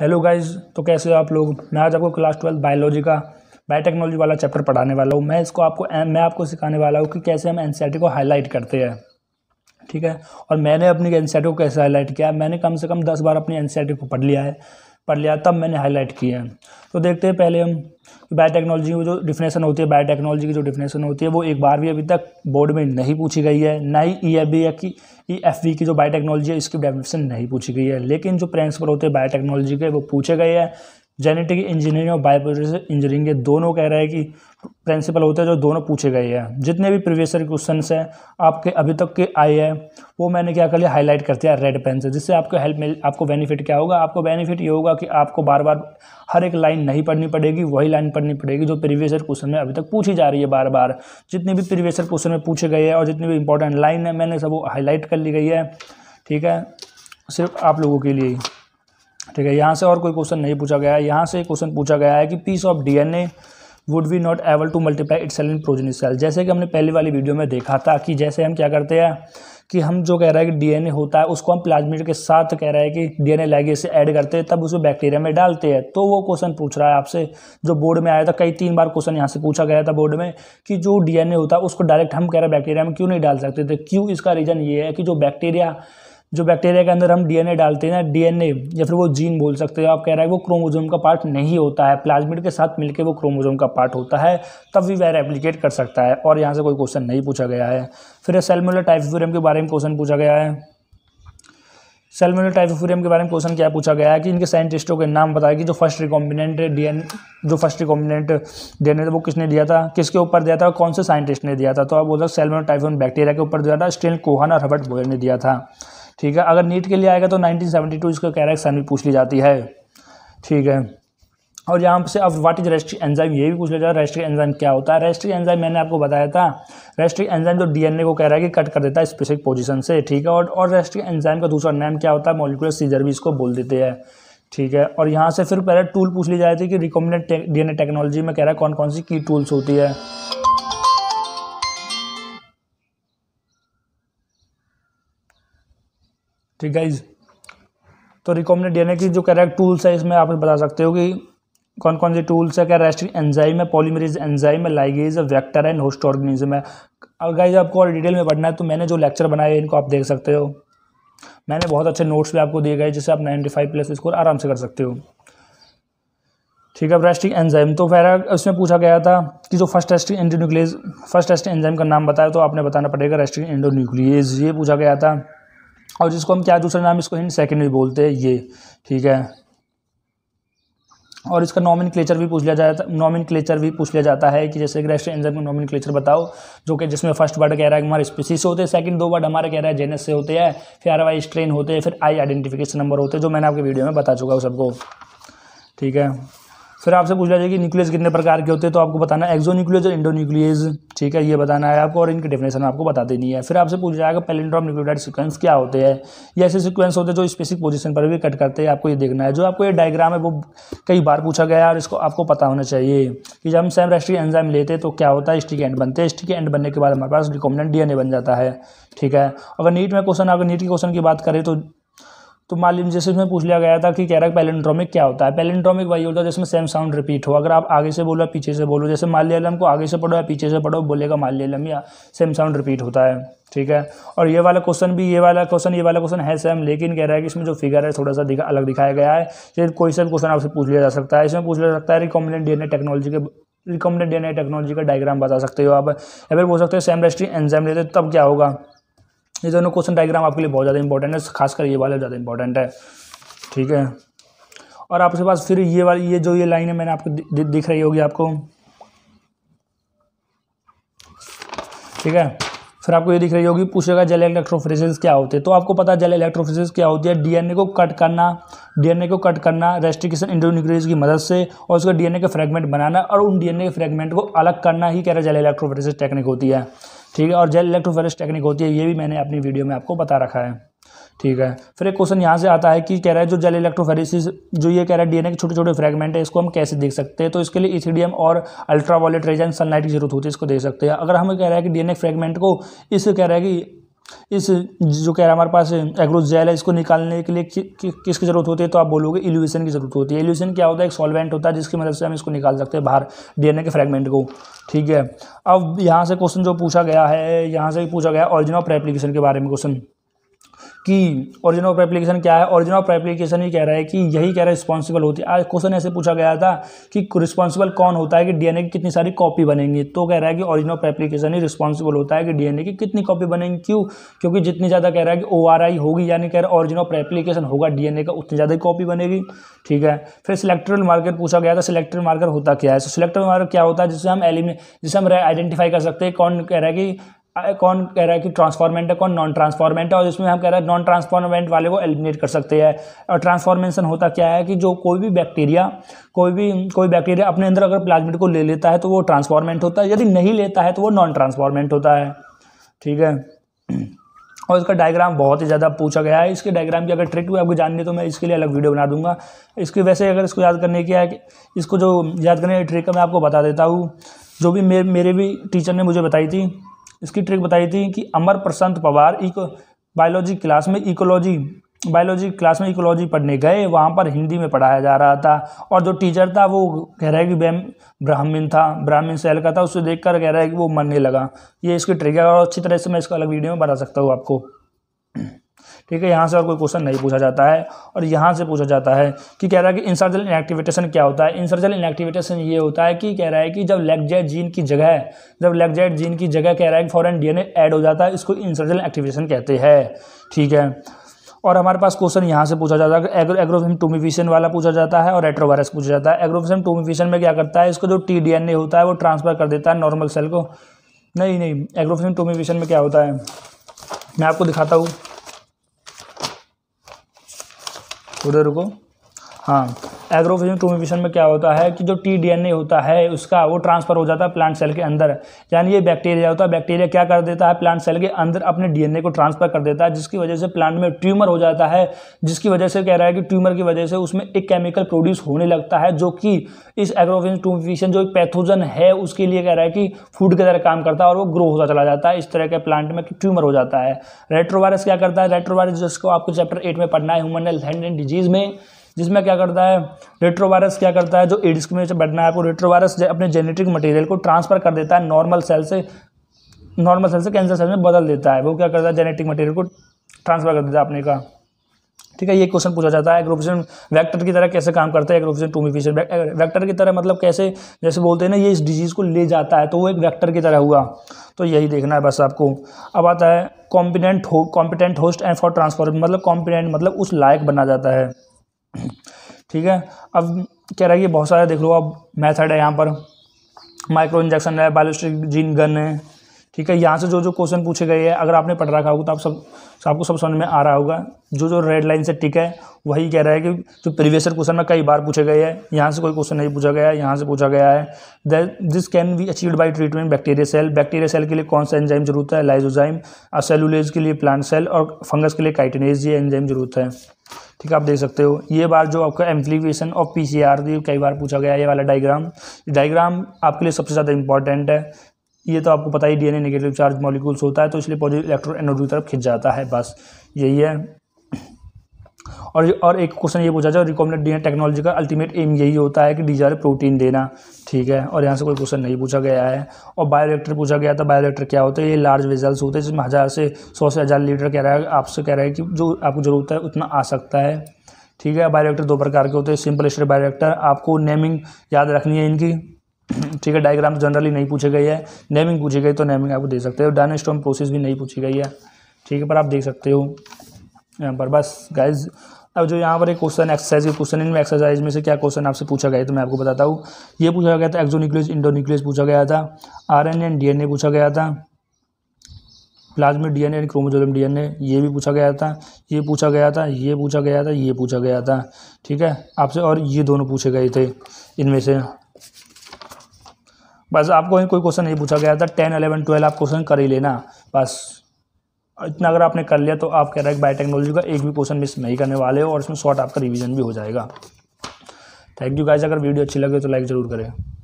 hello guys तो कैसे हो आप लोग मैं आज आपको क्लास ट्वेल्थ बायोलॉजी का बायोटेक्नोलॉजी वाला चैप्टर पढ़ाने वाला हूँ मैं इसको आपको मैं आपको सिखाने वाला हूँ कि कैसे हम एन e को हाईलाइट करते हैं ठीक है और मैंने अपनी एन e को कैसे हाईलाइट किया मैंने कम से कम दस बार अपनी एन e को पढ़ लिया है पढ़ लिया तब मैंने हाईलाइट किया है तो देखते हैं पहले हम बायोटेक्नोलॉजी की जो डिफिनेशन होती है बायोटेक्नोलॉजी की जो डिफिनेशन होती है वो एक बार भी अभी तक बोर्ड में नहीं पूछी गई है ना ही ई एफ बी या की ई एफ की जो बायोटेक्नोलॉजी है इसकी डेफिनेशन नहीं पूछी गई है लेकिन जो प्रिंसिपल होते हैं बायोटेक्नोलॉजी के वो पूछे गए हैं जेनेटिक इंजीनियरिंग और बायोलॉजिकल इंजीनियरिंग के दोनों कह रहा है कि प्रिंसिपल होते हैं जो दोनों पूछे गए हैं जितने भी प्रीवियस ईयर क्वेश्चन हैं आपके अभी तक के आए हैं वो मैंने क्या कर लिया हाईलाइट कर दिया रेड पेन से जिससे आपको हेल्प मिल आपको बेनिफिट क्या होगा आपको बेनिफिट ये होगा कि आपको बार बार हर एक लाइन नहीं पढ़नी पड़ेगी वही लाइन पढ़नी पड़ेगी जो प्रीवियस ईयर क्वेश्चन में अभी तक पूछी जा रही है बार बार जितने भी प्रीवियस ईयर क्वेश्चन में पूछे गए हैं और जितनी भी इंपॉर्टेंट लाइन है मैंने सब वो हाईलाइट कर ली गई है ठीक है सिर्फ आप लोगों के लिए ही ठीक है यहाँ से और कोई क्वेश्चन नहीं पूछा गया है यहाँ से क्वेश्चन पूछा गया है कि piece of a would we not able to multiply itself in progeny cell जैसे कि हमने पहली वाली वीडियो में देखा था कि जैसे हम क्या करते हैं कि हम जो कह रहा है कि डीएनए होता है उसको हम प्लाज्मिड के साथ कह रहा है कि डीएनए एन से ऐड करते हैं तब उसे बैक्टीरिया में डालते हैं तो वो क्वेश्चन पूछ रहा है आपसे जो बोर्ड में आया था कई तीन बार क्वेश्चन यहाँ से पूछा गया था बोर्ड में कि जो डीएनए होता है उसको डायरेक्ट हम कह रहे हैं बैक्टीरिया में क्यों नहीं डाल सकते थे क्यों इसका रीज़न ये है कि जो बैक्टीरिया जो बैक्टीरिया के अंदर हम डीएनए डालते हैं ना डीएनए या फिर वो जीन बोल सकते हो आप कह रहे हैं वो क्रोमोजोम का पार्ट नहीं होता है प्लाज्मिड के साथ मिलकर वो क्रोमोजोम का पार्ट होता है तब भी वह रेप्लीकेट कर सकता है और यहाँ से कोई क्वेश्चन नहीं पूछा गया है फिर सेलमुलर टाइफोरियम के बारे में क्वेश्चन पूछा गया है सेलमुलर टाइफोफोरियम के बारे में क्वेश्चन क्या पूछा गया है कि इनके साइंटिस्टों के नाम बताया कि जो फर्स्ट रिकॉम्बिनेंट एन जो फर्स्ट रिकॉम्बिनेंट एन ए वो किसने दिया था किसके ऊपर दिया था और कौन से साइंटिस्ट ने दिया था तो आप बोल सकते सेलमुलर टाइफोरियम बैक्टीरिया के ऊपर दिया था स्टेन कोहन और हर्बर्ट बोयर ने दिया था ठीक है अगर नीट के लिए आएगा तो 1972 इसको कह रहा है सन भी पूछ ली जाती है ठीक है और यहाँ से अब वाट इज रेस्ट्रिक एंजाइम ये भी पूछ लिया जाए रेस्ट्रिक एंजाइम क्या होता है रेस्ट्रिक एंजाइम मैंने आपको बताया था रेस्ट्रिक एंजाइम एन डीएनए को कह रहा है कि कट कर देता है स्पेसिफिक पोजीशन से ठीक है और और रेस्ट्रिक एंजाइम का दूसरा नाम क्या होता है मोलिकुलर सीजर भी इसको बोल देते हैं ठीक है और यहाँ से फिर पहले टूल पूछ ली जाती है कि रिकॉमेंडेड डी टेक्नोलॉजी में कह रहा है कौन कौन सी की टूल्स होती है ठीक है तो रिकॉमेंडेड यानी कि जो करेक्ट टूल्स है इसमें आप बता सकते हो कि कौन कौन से टूल्स है क्या रेस्ट्रिक एंजाइम है पॉलीमरीज एंजाइम है ligase vector and host organism है अगर गाइज आपको और डिटेल में पढ़ना है तो मैंने जो लेक्चर बनाए इनको आप देख सकते हो मैंने बहुत अच्छे नोट्स भी आपको दिए गए जिससे आप नाइन्टी फाइव प्लस स्कोर आराम से कर सकते हो ठीक है रेस्ट्रिक एंजाइम तो फिर इसमें पूछा गया था कि जो first restriction endonuclease first restriction enzyme का नाम बताया तो आपने बताना पड़ेगा रेस्ट्रिक एंडोन्यूक्लियज ये पूछा गया था और जिसको हम क्या दूसरा नाम इसको हिंड सेकेंडरी बोलते हैं ये ठीक है और इसका नॉमिन क्लेचर भी पूछ लिया जाता नॉमिन क्लेचर भी पूछ लिया जाता है कि जैसे ग्रेस्ट एंजाइम का नॉमिन क्लेचर बताओ जो कि जिसमें फर्स्ट वर्ड कह रहा है हमारे स्पीसी से होते हैं सेकंड दो वर्ड हमारे कह रहा है जेनस से होते हैं फिर आर वाई स्ट्रेन होते हैं फिर आई आइडेंटिफिकेशन नंबर होते हैं जो मैंने आपके वीडियो में बता चुका हूँ सबको ठीक है फिर आपसे पूछ लिया जाए कि न्यूक्लियस कितने प्रकार के होते हैं तो आपको बताना है एक्जो न्यूक्लियस और इंडो न्यूक्लियस ठीक है ये बताना है आपको और इनकी डेफिनेशन आपको बता देनी है फिर आपसे पूछ जाएगा पेलेंड्रॉम न्यूक्लियोटाइड सिक्वेंस क्या होते हैं ये ऐसे सिक्वेंस होते हैं जो स्पेसिफिक पोजीशन पर भी कट करते हैं आपको ये देखना है जो आपको ये डायग्राम है वो कई बार पूछा गया है और इसको आपको पता होना चाहिए कि जब हम सेम रेस्ट्री एंजाइम लेते हैं तो क्या होता है स्टिक एंड बनते हैं स्टिक एंड बनने के बाद हमारे पास रिकॉम्बिनेंट डीएनए बन जाता है ठीक है अगर नीट में क्वेश्चन अगर नीट के क्वेश्चन की बात करें तो तो मान लीजिए जैसे उसमें पूछ लिया गया था कि कह रहा है पैलेंड्रोमिक क्या होता है पैलेंड्रोमिक वही होता है जिसमें सेम साउंड रिपीट हो अगर आप आगे से बोलो पीछे से बोलो जैसे माल्यालम को आगे से पढ़ो या पीछे से पढ़ो बोलेगा माल्यालम या सेम साउंड रिपीट होता है ठीक है और ये वाला क्वेश्चन भी ये वाला क्वेश्चन ये वाला क्वेश्चन है सेम लेकिन कह रहा है कि इसमें जो फिगर है थोड़ा सा दिखा, अलग दिखाया गया है ये कोई सा क्वेश्चन आपसे पूछ लिया जा सकता है इसमें पूछ लिया जा सकता है रिकॉम्बिनेंट डीएनए टेक्नोलॉजी के रिकॉम्बिनेंट डीएनए टेक्नोलॉजी का डायग्राम बता सकते हो आप या फिर बोल सकते हो सेम रेस्ट्री एंजाइम लेते तब क्या होगा ये दोनों क्वेश्चन डायग्राम आपके लिए बहुत ज़्यादा इंपॉर्टेंट है खासकर ये वाला ज़्यादा इंपॉर्टेंट है ठीक है और आपके पास फिर ये वाली ये जो ये लाइन है मैंने आपको दिख रही होगी आपको ठीक है फिर आपको ये दिख रही होगी पूछेगा जल इलेक्ट्रोफ्रेसिस क्या होते हैं तो आपको पता है जल इलेक्ट्रोफ्रेसिस क्या होती है डीएनए को कट करना डीएनए को कट करना रेस्ट्रिकेशन इंडोन्यूक्लियस की मदद से और उसका डीएनए के फ्रेगमेंट बनाना और उन डीएनए के फ्रेगमेंट को अलग करना ही कह रहा जल इलेक्ट्रोफ्रेसिस टेक्निक होती है ठीक है और जेल इलेक्ट्रोफेरिस टेक्निक होती है ये भी मैंने अपनी वीडियो में आपको बता रखा है ठीक है फिर एक क्वेश्चन यहाँ से आता है कि कह रहा है जो जेल इलेक्ट्रोफेरिसिस जो ये कह रहा है डीएनए के छोटे छोटे फ्रेगमेंट है इसको हम कैसे देख सकते हैं तो इसके लिए इथीडियम और अल्ट्रावाट रेजन सनलाइट की जरूरत होती है इसको देख सकते हैं अगर हम कह रहा है कि डीएनए फ्रेगमेंट को इस कह रहा है कि इस जो कह रहा है हमारे पास एग्रो जेल है इसको निकालने के लिए कि, कि, किसकी ज़रूरत होती है तो आप बोलोगे एल्यूशन की ज़रूरत होती है एल्यूशन क्या होता है एक सॉल्वेंट होता है जिसकी मदद से हम इसको निकाल सकते हैं बाहर डीएनए के फ्रेगमेंट को ठीक है अब यहाँ से क्वेश्चन जो पूछा गया है यहाँ से पूछा गया ऑरिजिन ऑफ रेप्लीकेशन के बारे में क्वेश्चन कि ओरिजिन ऑफ एप्लीकेशन क्या है ओरिजिन ऑफ एप्लीकेशन ही कह रहा है कि यही कह रहा है रिस्पॉन्सिबल होती है आज क्वेश्चन ऐसे पूछा गया था कि रिस्पॉन्सिबल कौन होता है कि डीएनए की कितनी सारी कॉपी बनेंगी तो कह रहा है कि ओरिजिन ऑफ एप्लीकेशन ही रिस्पॉन्सिबल होता है कि डीएनए की कितनी कॉपी बनेंगी क्यों क्योंकि जितनी ज़्यादा कह रहा है कि ओ होगी यानी कह रहा है ऑरिजिन ऑफ एप्लीकेशन होगा डीएनए का उतनी ज़्यादा कॉपी बनेगी ठीक है फिर सिलेक्टरल मार्कर पूछा गया था सिलेक्टरल मार्कर होता क्या है सो तो मार्कर क्या होता है जिससे हम एलिमिन जिससे हम आइडेंटिफाई कर सकते हैं कौन कह रहा है कि कौन कह रहा है कि ट्रांसफॉर्मेंट है कौन नॉन ट्रांसफॉर्मेंट है और इसमें हम कह रहे हैं नॉन ट्रांसफॉर्मेंट वाले को एलिमिनेट कर सकते हैं और ट्रांसफॉर्मेशन होता क्या है कि जो कोई भी बैक्टीरिया कोई भी कोई बैक्टीरिया अपने अंदर अगर प्लाज्मिट को ले लेता है तो वो ट्रांसफॉर्मेंट होता है यदि नहीं लेता है तो वो नॉन ट्रांसफॉर्मेंट होता है ठीक है और इसका डायग्राम बहुत ही ज़्यादा पूछा गया है इसके डायग्राम की अगर ट्रिक भी आपको जाननी है तो मैं इसके लिए अलग वीडियो बना दूंगा इसके वैसे अगर इसको याद करने की है कि इसको जो याद करने की ट्रिक मैं आपको बता देता हूँ जो भी मेरे मेरे भी टीचर ने मुझे बताई थी इसकी ट्रिक बताई थी कि Amar Prashant Pawar eco biology class में इकोलॉजी बायोलॉजी क्लास में इकोलॉजी पढ़ने गए वहाँ पर हिंदी में पढ़ाया जा रहा था और जो टीचर था वो कह रहा है कि बैम ब्राह्मण था ब्राह्मण सेल का था उसे देखकर कह रहा है कि वो मरने लगा ये इसकी ट्रिक है और अच्छी तरह से मैं इसका अलग वीडियो में बता सकता हूँ आपको ठीक है यहाँ से और कोई क्वेश्चन नहीं पूछा जाता है और यहाँ से पूछा जाता है कि कह रहा है कि इंसर्जल इनएक्टिवेटेशन क्या होता है इंसर्जल इनएक्टिवेटेशन ये होता है कि कह रहा है कि जब लेगजेट जीन की जगह जब लेगजेट जीन की जगह कह रहा है कि फॉरन डी एन हो जाता है इसको इंसर्जल एक्टिवेशन कहते हैं ठीक है और हमारे पास क्वेश्चन यहाँ से पूछा जाता है एग्रो एग्रोफिम टूमिफिशन वाला पूछा जाता है और रेट्रोवायरस पूछा जाता है एग्रोफिम टूमिफिशन में क्या करता है इसको जो टी होता है वो ट्रांसफ़र कर देता है नॉर्मल सेल को नहीं नहीं एग्रोफिम टूमिफिशन में क्या होता है मैं आपको दिखाता हूँ उधर को हाँ एग्रोफिजिंग ट्रूमिफिशन में क्या होता है कि जो टी ए होता है उसका वो ट्रांसफ़र हो जाता है प्लांट सेल के अंदर यानी ये बैक्टीरिया होता है बैक्टीरिया क्या कर देता है प्लांट सेल के अंदर अपने डीएनए को ट्रांसफ़र कर देता है जिसकी वजह से प्लांट में ट्यूमर हो जाता है जिसकी वजह से कह रहा है कि ट्यूमर की वजह से उसमें एक केमिकल प्रोड्यूस होने लगता है जो कि इस एग्रोफिजिंग ट्रूमिफिशन जो एक पैथोजन है उसके लिए कह रहा है कि फूड के तरह काम करता है और वो ग्रो होता चला जाता है इस तरह के प्लांट में ट्यूमर हो जाता है रेट्रोवायरस क्या करता है रेट्रोवायरस जिसको आपको चैप्टर एट में पढ़ना है ह्यूमन हेल्थ एंड डिजीज़ में जिसमें क्या करता है रेट्रोवायरस क्या करता है जो एडिस में बढ़ना है आपको रेट्रोवायरस अपने जेनेटिक मटेरियल को ट्रांसफर कर देता है नॉर्मल सेल से नॉर्मल सेल से कैंसर सेल में बदल देता है वो क्या करता है जेनेटिक मटेरियल को ट्रांसफर कर देता है अपने का ठीक है ये क्वेश्चन पूछा जाता है एग्रोफिशन वैक्टर की तरह कैसे काम करता है एग्रोफिशन टूमिफिशन वैक्टर की तरह मतलब कैसे जैसे बोलते हैं ना ये इस डिजीज़ को ले जाता है तो वो एक वैक्टर की तरह हुआ तो यही देखना है बस आपको अब आता है कॉम्पिटेंट हो competent host and for transform मतलब कॉम्पिटेंट मतलब उस लायक बना जाता है ठीक है अब कह है कि बहुत सारे देख लो अब मैथड है यहाँ पर माइक्रो इंजेक्शन है बायोस्टिक जीन गन है ठीक है यहाँ से जो जो क्वेश्चन पूछे गए हैं अगर आपने पढ़ रखा होगा तो आप सब आपको सब समझ में आ रहा होगा जो जो रेड लाइन से टिक है वही कह रहा है कि जो प्रीवियस क्वेश्चन में कई बार पूछे गए हैं यहाँ से कोई क्वेश्चन नहीं पूछा गया है यहाँ से पूछा गया है this can be achieved by treatment bacteria cell bacteria cell के लिए कौन सा एंजाइम जरूरत है लाइजोजाइम और सेलुलेज के लिए प्लांट सेल और फंगस के लिए काइटिनेज ये एंजाइम जरूरत है ठीक है आप देख सकते हो ये बार जो आपका amplification of P C R कई बार पूछा गया ये वाला डायग्राम डायग्राम आपके लिए सबसे ज़्यादा इंपॉर्टेंट है ये तो आपको पता ही डीएनए नेगेटिव चार्ज मॉलिक्यूल्स होता है तो इसलिए पॉजिटिव इलेक्ट्रॉन एनोड की तरफ खिंच जाता है बस यही है और और एक क्वेश्चन ये पूछा जाए रिकॉमेंडेड डी टेक्नोलॉजी का अल्टीमेट एम यही होता है कि डीजर प्रोटीन देना ठीक है और यहाँ से कोई क्वेश्चन नहीं पूछा गया है और बायोरेक्टर पूछा गया था बायोरेक्टर क्या होता है ये लार्ज वेजल्स होते हैं जिसमें हज़ार से सौ से हज़ार लीटर कह रहा है आपसे कह रहा है कि जो आपको ज़रूरत है उतना आ सकता है ठीक है बायोरेक्टर दो प्रकार के होते हैं सिंपल स्टेट बायोरेक्टर आपको नेमिंग याद रखनी है इनकी ठीक है डायग्राम जनरली तो नहीं पूछे गई है नेमिंग पूछी गई तो नेमिंग आपको दे सकते हो डायनेस्टोम प्रोसेस भी नहीं पूछी गई है ठीक है पर आप देख सकते हो यहाँ पर बस गाइज अब जो यहाँ पर एक क्वेश्चन एक्सरसाइज के क्वेश्चन इनमें एक्सरसाइज में से क्या क्वेश्चन आपसे पूछा गया तो मैं आपको बताता हूँ ये पूछा गया था एक्जोन्यूक्लियस इंडोन्यूक्लियस पूछा गया था आर एन एंड डी पूछा गया था plasmid DNA and chromosomal DNA ये भी पूछा गया था ये पूछा गया था ये पूछा गया था ये पूछा गया था ठीक है आपसे और ये दोनों पूछे गए थे इनमें से बस आपको कोई क्वेश्चन नहीं पूछा गया था टेन अलेवन ट्वेल्व आप क्वेश्चन कर ही लेना बस इतना अगर आपने कर लिया तो आप कह रहे हैं बाय बायोटेक्नोलॉजी का एक भी क्वेश्चन मिस नहीं करने वाले हो और इसमें शॉर्ट आपका रिविजन भी हो जाएगा थैंक यू गाइज अगर वीडियो अच्छी लगे तो लाइक ज़रूर करें